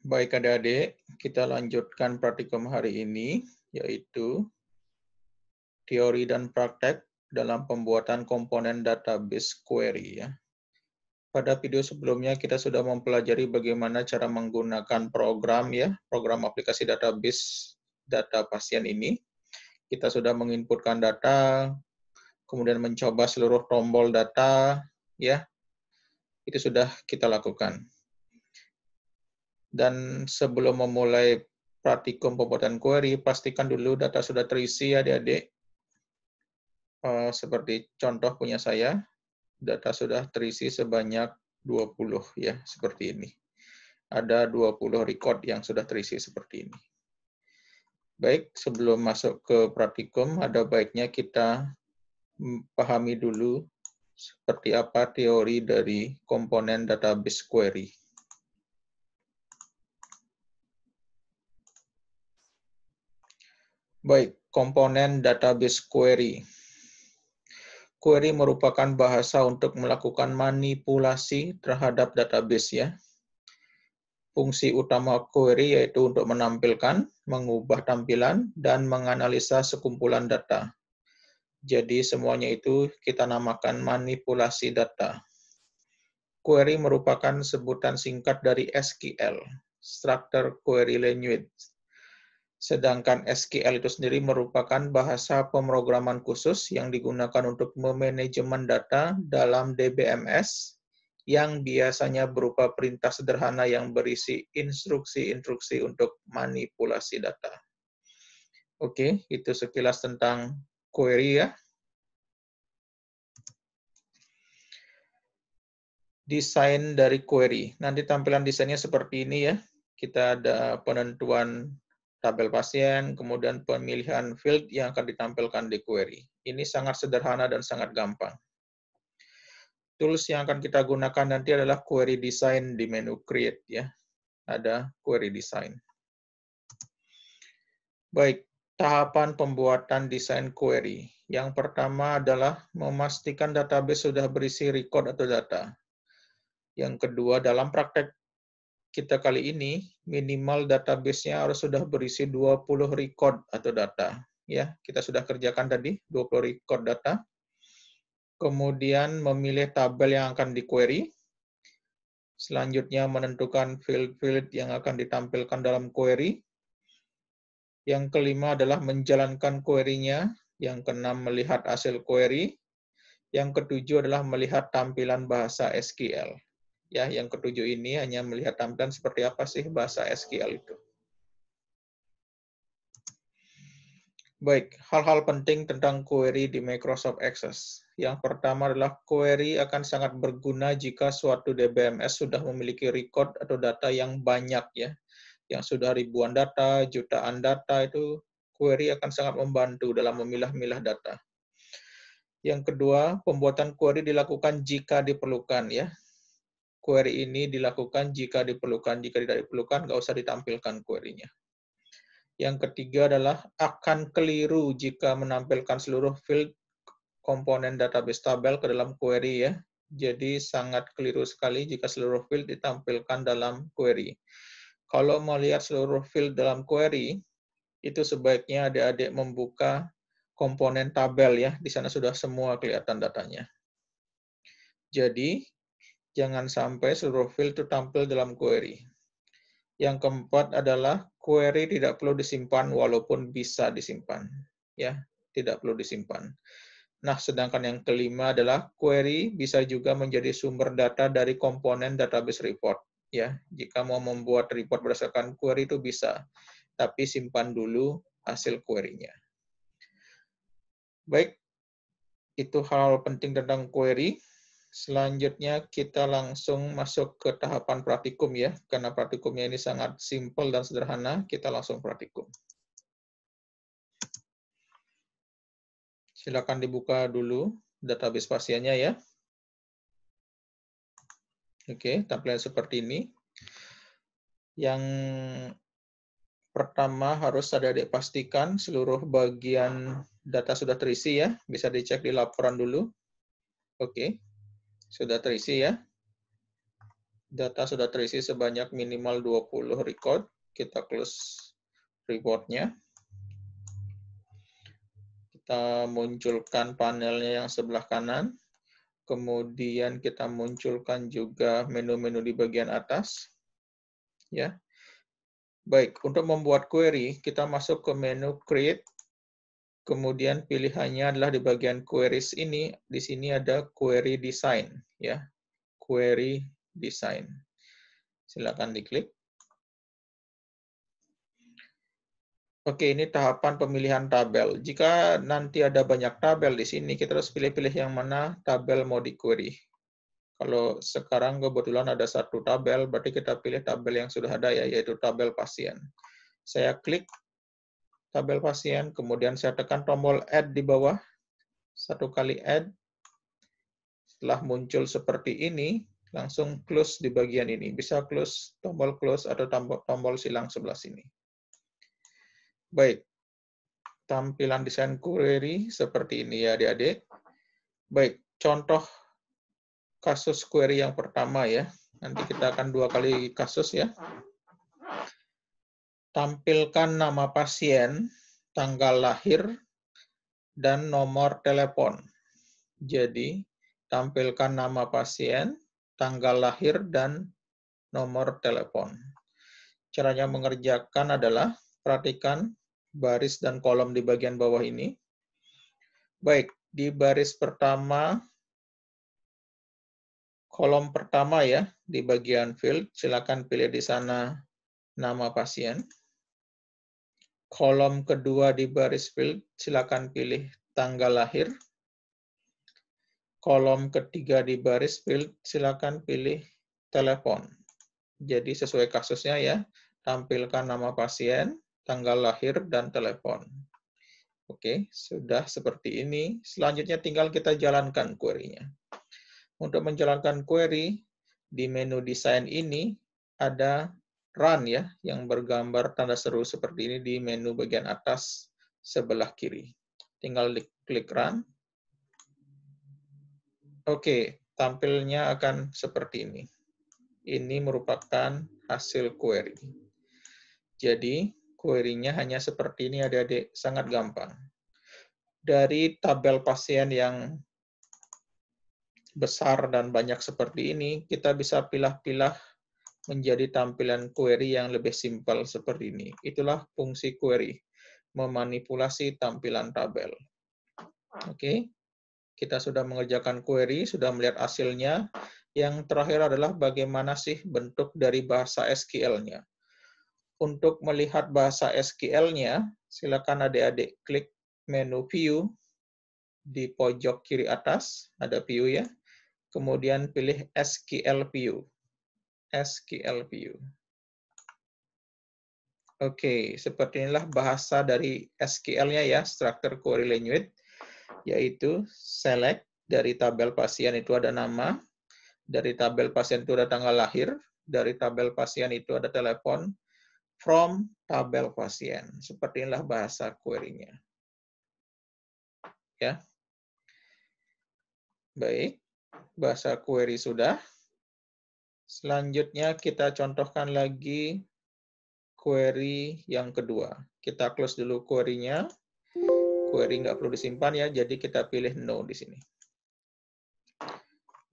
Baik adik-adik, kita lanjutkan praktikum hari ini, yaitu teori dan praktek dalam pembuatan komponen database query. Ya. Pada video sebelumnya kita sudah mempelajari bagaimana cara menggunakan program ya, program aplikasi database data pasien ini. Kita sudah menginputkan data, kemudian mencoba seluruh tombol data ya. Itu sudah kita lakukan. Dan sebelum memulai praktikum pembuatan query, pastikan dulu data sudah terisi ya adik-adik. Eh, seperti contoh punya saya, data sudah terisi sebanyak 20 ya, seperti ini. Ada 20 record yang sudah terisi seperti ini. Baik, sebelum masuk ke praktikum, ada baiknya kita pahami dulu seperti apa teori dari komponen database query. Baik, komponen database query. Query merupakan bahasa untuk melakukan manipulasi terhadap database ya. Fungsi utama query yaitu untuk menampilkan, mengubah tampilan, dan menganalisa sekumpulan data. Jadi semuanya itu kita namakan manipulasi data. Query merupakan sebutan singkat dari SQL, Structure Query Language, sedangkan SQL itu sendiri merupakan bahasa pemrograman khusus yang digunakan untuk memanajemen data dalam DBMS yang biasanya berupa perintah sederhana yang berisi instruksi-instruksi untuk manipulasi data. Oke, itu sekilas tentang query ya. Desain dari query. Nanti tampilan desainnya seperti ini ya. Kita ada penentuan tabel pasien, kemudian pemilihan field yang akan ditampilkan di query. Ini sangat sederhana dan sangat gampang. Tools yang akan kita gunakan nanti adalah query design di menu create ya. Ada query design. Baik, tahapan pembuatan desain query. Yang pertama adalah memastikan database sudah berisi record atau data. Yang kedua, dalam praktek kita kali ini minimal database-nya harus sudah berisi 20 record atau data. Ya, kita sudah kerjakan tadi 20 record data. Kemudian memilih tabel yang akan query. Selanjutnya menentukan field-field yang akan ditampilkan dalam query. Yang kelima adalah menjalankan query-nya. Yang keenam melihat hasil query. Yang ketujuh adalah melihat tampilan bahasa SQL ya yang ketujuh ini hanya melihat tampilan seperti apa sih bahasa SQL itu. Baik, hal-hal penting tentang query di Microsoft Access. Yang pertama adalah query akan sangat berguna jika suatu DBMS sudah memiliki record atau data yang banyak ya. Yang sudah ribuan data, jutaan data itu query akan sangat membantu dalam memilah-milah data. Yang kedua, pembuatan query dilakukan jika diperlukan ya query ini dilakukan jika diperlukan. Jika tidak diperlukan, nggak usah ditampilkan query-nya. Yang ketiga adalah akan keliru jika menampilkan seluruh field komponen database tabel ke dalam query ya. Jadi sangat keliru sekali jika seluruh field ditampilkan dalam query. Kalau mau lihat seluruh field dalam query, itu sebaiknya adik-adik membuka komponen tabel ya. Di sana sudah semua kelihatan datanya. Jadi, Jangan sampai seluruh field itu tampil dalam query. Yang keempat adalah query tidak perlu disimpan walaupun bisa disimpan. Ya, tidak perlu disimpan. Nah, sedangkan yang kelima adalah query bisa juga menjadi sumber data dari komponen database report. Ya, jika mau membuat report berdasarkan query itu bisa, tapi simpan dulu hasil query-nya. Baik, itu hal penting tentang query. Selanjutnya kita langsung masuk ke tahapan praktikum ya, karena praktikumnya ini sangat simpel dan sederhana, kita langsung praktikum. Silakan dibuka dulu database pasiennya ya. Oke, tampilan seperti ini. Yang pertama harus ada dipastikan seluruh bagian data sudah terisi ya, bisa dicek di laporan dulu. Oke, sudah terisi ya. Data sudah terisi sebanyak minimal 20 record. Kita close reportnya. Kita munculkan panelnya yang sebelah kanan. Kemudian kita munculkan juga menu-menu di bagian atas. Ya. Baik, untuk membuat query, kita masuk ke menu create Kemudian pilihannya adalah di bagian queries ini, di sini ada query design ya. Query design. Silakan diklik. Oke, ini tahapan pemilihan tabel. Jika nanti ada banyak tabel di sini, kita harus pilih-pilih yang mana tabel mau di-query. Kalau sekarang kebetulan ada satu tabel, berarti kita pilih tabel yang sudah ada ya, yaitu tabel pasien. Saya klik tabel pasien, kemudian saya tekan tombol add di bawah, satu kali add, setelah muncul seperti ini, langsung close di bagian ini. Bisa close tombol close atau tombol, tombol silang sebelah sini. Baik, tampilan desain query seperti ini ya adik-adik. Baik, contoh kasus query yang pertama ya. Nanti kita akan dua kali kasus ya tampilkan nama pasien, tanggal lahir, dan nomor telepon. Jadi, tampilkan nama pasien, tanggal lahir, dan nomor telepon. Caranya mengerjakan adalah perhatikan baris dan kolom di bagian bawah ini. Baik, di baris pertama, kolom pertama ya, di bagian field, silakan pilih di sana nama pasien kolom kedua di baris field, silakan pilih tanggal lahir. Kolom ketiga di baris field, silakan pilih telepon. Jadi sesuai kasusnya ya, tampilkan nama pasien, tanggal lahir, dan telepon. Oke, sudah seperti ini. Selanjutnya tinggal kita jalankan query-nya. Untuk menjalankan query, di menu desain ini ada run ya, yang bergambar tanda seru seperti ini di menu bagian atas sebelah kiri. Tinggal klik, run. Oke, tampilnya akan seperti ini. Ini merupakan hasil query. Jadi, query-nya hanya seperti ini adik-adik, sangat gampang. Dari tabel pasien yang besar dan banyak seperti ini, kita bisa pilih-pilih menjadi tampilan query yang lebih simpel seperti ini. Itulah fungsi query, memanipulasi tampilan tabel. Oke, kita sudah mengerjakan query, sudah melihat hasilnya. Yang terakhir adalah bagaimana sih bentuk dari bahasa SQL-nya. Untuk melihat bahasa SQL-nya, silakan adik-adik klik menu view di pojok kiri atas, ada view ya. Kemudian pilih SQL view. SQLPU. Oke, okay, seperti inilah bahasa dari SQL-nya ya, Structure Query Language, yaitu select dari tabel pasien itu ada nama, dari tabel pasien itu ada tanggal lahir, dari tabel pasien itu ada telepon, from tabel pasien. Seperti inilah bahasa query-nya. Ya. Baik, bahasa query sudah. Selanjutnya kita contohkan lagi query yang kedua. Kita close dulu query-nya. Query nggak perlu disimpan ya, jadi kita pilih no di sini.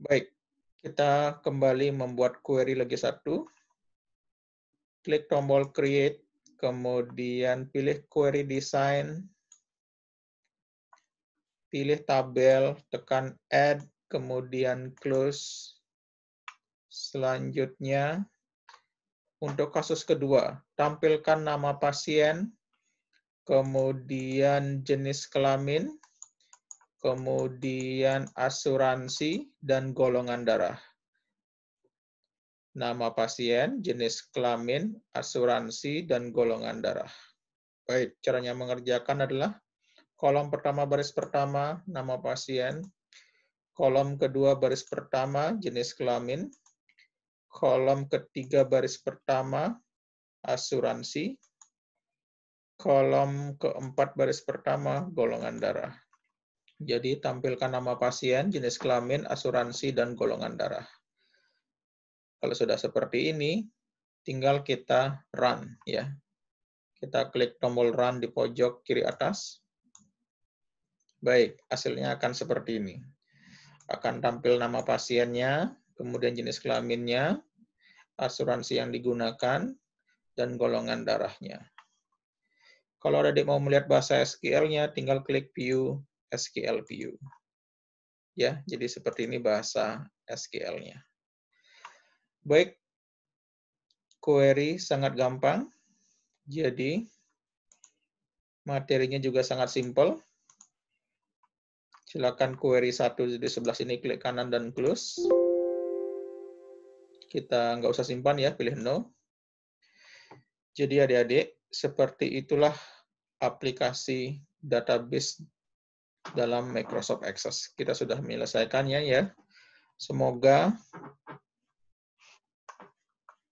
Baik, kita kembali membuat query lagi satu. Klik tombol create, kemudian pilih query design, pilih tabel, tekan add, kemudian close, Selanjutnya, untuk kasus kedua, tampilkan nama pasien, kemudian jenis kelamin, kemudian asuransi, dan golongan darah. Nama pasien, jenis kelamin, asuransi, dan golongan darah. Baik, caranya mengerjakan adalah kolom pertama baris pertama, nama pasien, kolom kedua baris pertama, jenis kelamin, kolom ketiga baris pertama asuransi, kolom keempat baris pertama golongan darah. Jadi tampilkan nama pasien, jenis kelamin, asuransi, dan golongan darah. Kalau sudah seperti ini, tinggal kita run ya. Kita klik tombol run di pojok kiri atas. Baik, hasilnya akan seperti ini. Akan tampil nama pasiennya, kemudian jenis kelaminnya, asuransi yang digunakan, dan golongan darahnya. Kalau ada mau melihat bahasa SQL-nya, tinggal klik view SQL view. Ya, jadi seperti ini bahasa SQL-nya. Baik, query sangat gampang. Jadi, materinya juga sangat simple. Silakan query satu di sebelah sini, klik kanan dan close. Kita nggak usah simpan ya, pilih no. Jadi adik-adik, seperti itulah aplikasi database dalam Microsoft Access. Kita sudah menyelesaikannya ya. Semoga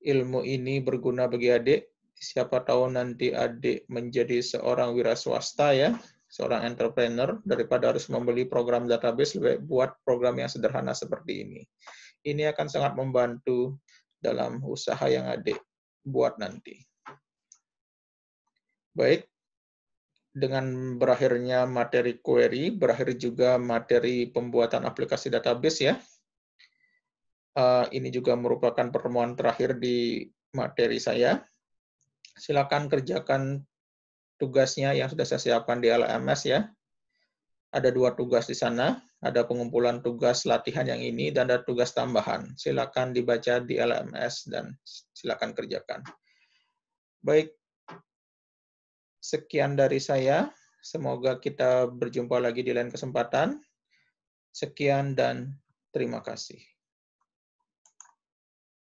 ilmu ini berguna bagi adik. Siapa tahu nanti adik menjadi seorang wira swasta ya, seorang entrepreneur daripada harus membeli program database lebih buat program yang sederhana seperti ini ini akan sangat membantu dalam usaha yang adik buat nanti. Baik, dengan berakhirnya materi query, berakhir juga materi pembuatan aplikasi database ya. Eh, ini juga merupakan pertemuan terakhir di materi saya. Silakan kerjakan tugasnya yang sudah saya siapkan di LMS ya. Ada dua tugas di sana ada pengumpulan tugas latihan yang ini, dan ada tugas tambahan. Silakan dibaca di LMS dan silakan kerjakan. Baik, sekian dari saya. Semoga kita berjumpa lagi di lain kesempatan. Sekian dan terima kasih.